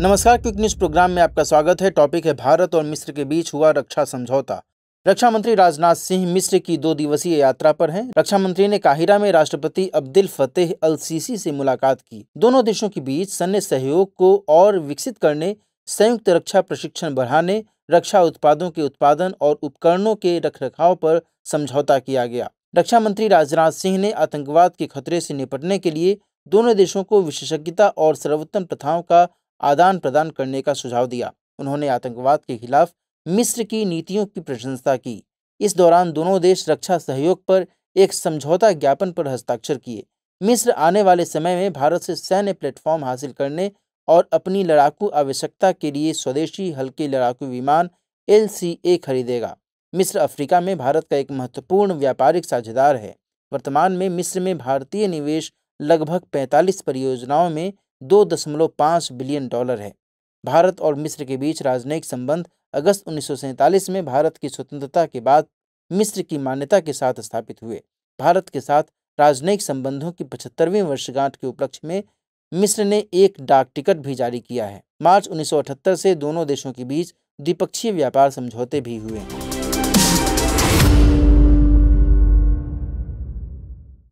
नमस्कार quick news programme में आपका स्वागत है टॉपिक है भारत और मिस्र के बीच हुआ रक्षा समझौता रक्षा मंत्री राजनाथ सिंह मिस्र की दो दिवसीय यात्रा पर हैं। रक्षा मंत्री ने काहिरा में राष्ट्रपति अब्दुल फतेह अल सीसी से मुलाकात की दोनों देशों के बीच सैन्य सहयोग को और विकसित करने संयुक्त रक्षा प्रशिक्षण बढ़ाने रक्षा उत्पादों के उत्पादन और उपकरणों के रखरखाव पर समझौता किया गया रक्षा मंत्री राजनाथ सिंह ने आतंकवाद के खतरे से निपटने के लिए दोनों देशों को विशेषज्ञता और सर्वोत्तम प्रथाओं का आदान प्रदान करने का सुझाव दिया उन्होंने आतंकवाद के खिलाफ मिस्र की नीतियों की प्रशंसा की इस दौरान दोनों देश रक्षा सहयोग पर एक समझौता ज्ञापन पर हस्ताक्षर किए मिस्र आने वाले समय में भारत से सैन्य प्लेटफॉर्म हासिल करने और अपनी लड़ाकू आवश्यकता के लिए स्वदेशी हल्के लड़ाकू विमान एल खरीदेगा मिस्र अफ्रीका में भारत का एक महत्वपूर्ण व्यापारिक साझेदार है वर्तमान में मिस्र में भारतीय निवेश लगभग 45 परियोजनाओं में दो दशमलव पाँच बिलियन डॉलर है भारत और मिस्र के बीच राजनयिक संबंध अगस्त उन्नीस में भारत की स्वतंत्रता के बाद मिस्र की मान्यता के साथ स्थापित हुए भारत के साथ राजनयिक संबंधों की पचहत्तरवीं वर्षगांठ के उपलक्ष्य में मिस्र ने एक डाक टिकट भी जारी किया है मार्च 1978 से दोनों देशों के बीच द्विपक्षीय व्यापार समझौते भी हुए हैं